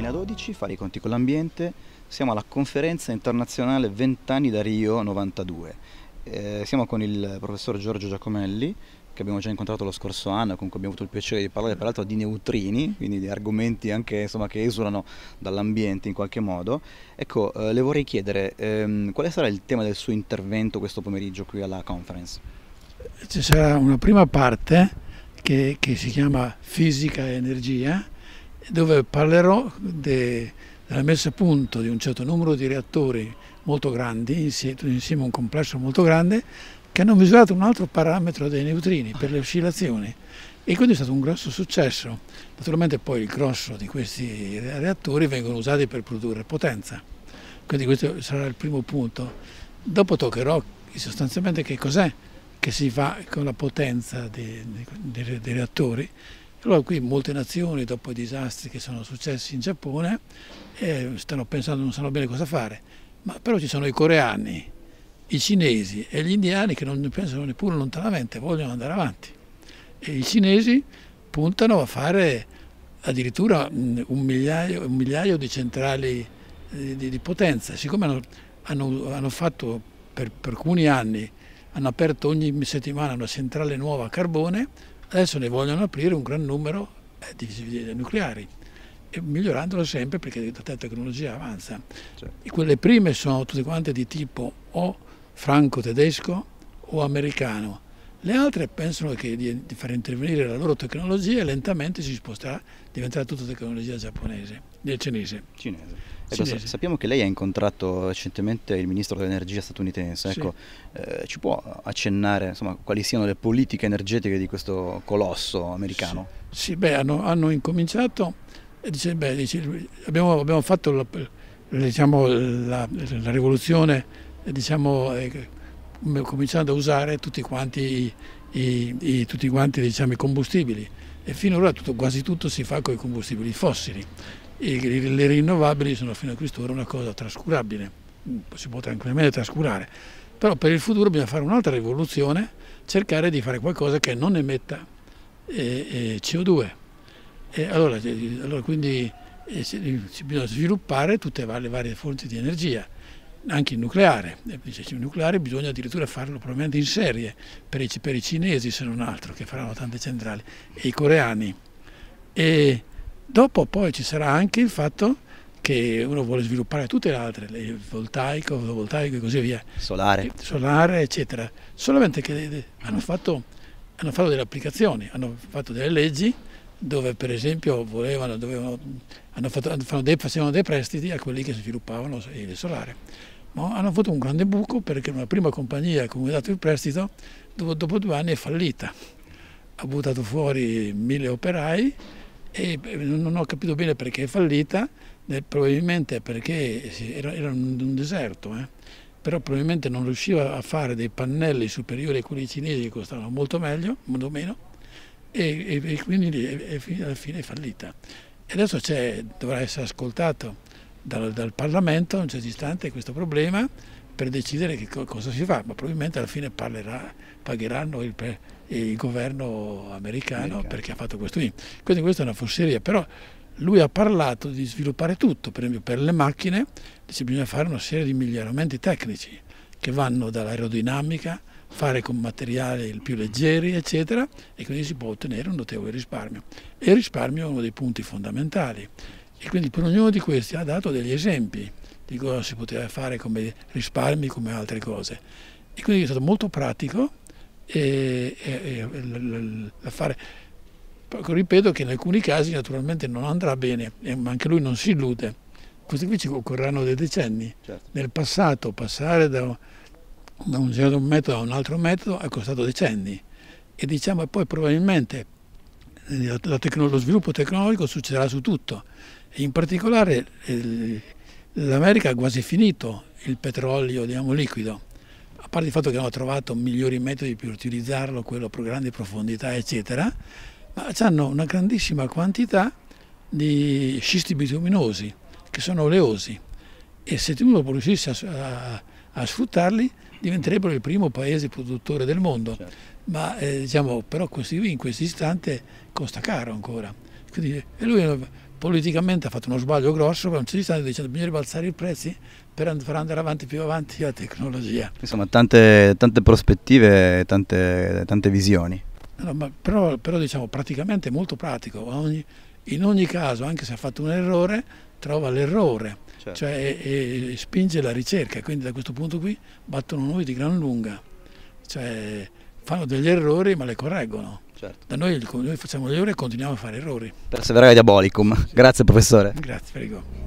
2012, fare i conti con l'ambiente, siamo alla conferenza internazionale 20 anni da Rio 92. Eh, siamo con il professor Giorgio Giacomelli, che abbiamo già incontrato lo scorso anno, con cui abbiamo avuto il piacere di parlare peraltro di neutrini, quindi di argomenti anche insomma, che esulano dall'ambiente in qualche modo. Ecco, eh, le vorrei chiedere ehm, quale sarà il tema del suo intervento questo pomeriggio qui alla conference? Ci sarà una prima parte che, che si chiama Fisica e Energia dove parlerò de, della messa a punto di un certo numero di reattori molto grandi, insieme a un complesso molto grande, che hanno misurato un altro parametro dei neutrini per le oscillazioni e quindi è stato un grosso successo. Naturalmente poi il grosso di questi reattori vengono usati per produrre potenza, quindi questo sarà il primo punto. Dopo toccherò sostanzialmente che cos'è che si fa con la potenza dei, dei, dei reattori allora qui molte nazioni, dopo i disastri che sono successi in Giappone, eh, stanno pensando non sanno bene cosa fare, ma però ci sono i coreani, i cinesi e gli indiani che non pensano neppure lontanamente, vogliono andare avanti. E i cinesi puntano a fare addirittura un migliaio, un migliaio di centrali di, eh, di, di potenza, siccome hanno, hanno, hanno fatto per, per alcuni anni, hanno aperto ogni settimana una centrale nuova a carbone, Adesso ne vogliono aprire un gran numero eh, di nucleari, migliorandolo sempre perché la tecnologia avanza. Certo. quelle prime sono tutte quante di tipo o franco-tedesco o americano. Le altre pensano che di, di far intervenire la loro tecnologia e lentamente si sposterà, diventerà tutta tecnologia giapponese. Del cinese. cinese. Ecco, sa sappiamo che lei ha incontrato recentemente il ministro dell'energia statunitense, ecco, sì. eh, ci può accennare insomma, quali siano le politiche energetiche di questo colosso americano? Sì, sì beh, hanno, hanno incominciato, dice, beh, dice, abbiamo, abbiamo, fatto la, diciamo, la, la rivoluzione, diciamo, eh, cominciando a usare tutti quanti i, i, i, tutti quanti, diciamo, i combustibili e finora tutto, quasi tutto si fa con i combustibili fossili e le rinnovabili sono fino a quest'ora una cosa trascurabile, mm, si può tranquillamente trascurare, però per il futuro bisogna fare un'altra rivoluzione, cercare di fare qualcosa che non emetta eh, eh, CO2. E allora, eh, allora quindi eh, bisogna sviluppare tutte le varie fonti di energia, anche il nucleare. Il nucleare bisogna addirittura farlo probabilmente in serie, per i, per i cinesi se non altro, che faranno tante centrali, e i coreani. E, Dopo poi ci sarà anche il fatto che uno vuole sviluppare tutte le altre, il voltaico, fotovoltaico e così via. Solare. Eh, solare, eccetera. Solamente che eh, hanno fatto, hanno fatto delle applicazioni, hanno fatto delle leggi dove per esempio volevano, dovevano, fatto, dei, facevano dei prestiti a quelli che sviluppavano il solare. Ma hanno avuto un grande buco perché una prima compagnia che cui ha dato il prestito dopo, dopo due anni è fallita. Ha buttato fuori mille operai e eh, non ho capito bene perché è fallita, eh, probabilmente perché era, era un deserto, eh? però probabilmente non riusciva a fare dei pannelli superiori a quelli cinesi che costavano molto meglio, molto meno, e, e, e quindi è, è, alla fine è fallita. E adesso dovrà essere ascoltato dal, dal Parlamento, non c'è certo distante questo problema, per decidere che cosa si fa, ma probabilmente alla fine parlerà, pagheranno il, il governo americano, americano. perché ha fatto questo film. Quindi questa è una fosseria, però lui ha parlato di sviluppare tutto, per esempio per le macchine dice, bisogna fare una serie di miglioramenti tecnici che vanno dall'aerodinamica, fare con materiali più leggeri, eccetera, e quindi si può ottenere un notevole risparmio. E il risparmio è uno dei punti fondamentali. E quindi per ognuno di questi ha dato degli esempi di cosa si poteva fare come risparmi, come altre cose. E quindi è stato molto pratico e, e, e, l'affare ripeto che in alcuni casi naturalmente non andrà bene, ma anche lui non si illude. Questi qui ci occorreranno dei decenni. Certo. Nel passato passare da, da un certo metodo a un altro metodo ha costato decenni e diciamo poi probabilmente eh, tecno, lo sviluppo tecnologico succederà su tutto e in particolare eh, l'America ha quasi finito il petrolio diciamo, liquido a parte il fatto che hanno trovato migliori metodi per utilizzarlo, quello per grandi profondità, eccetera, ma hanno una grandissima quantità di scisti bituminosi, che sono oleosi, e se Timur riuscisse a, a, a, sfruttarli diventerebbero il primo paese produttore del mondo, certo. ma eh, diciamo, però in questo istante costa caro ancora. Quindi, e lui eh, politicamente ha fatto uno sbaglio grosso, ma non ci certo stanno dicendo che bisogna ribalzare i prezzi per, far andare avanti più avanti la tecnologia. Insomma, tante, tante prospettive, tante, tante visioni. No, però, però, diciamo praticamente è molto pratico, ogni, in ogni caso anche se ha fatto un errore trova l'errore, certo. cioè e, e spinge la ricerca, quindi da questo punto qui battono noi di gran lunga, cioè fanno degli errori ma le correggono. Certo. Da noi, noi facciamo gli errori e continuiamo a fare errori. Perseverare diabolicum. Sì. Grazie professore. Grazie, prego.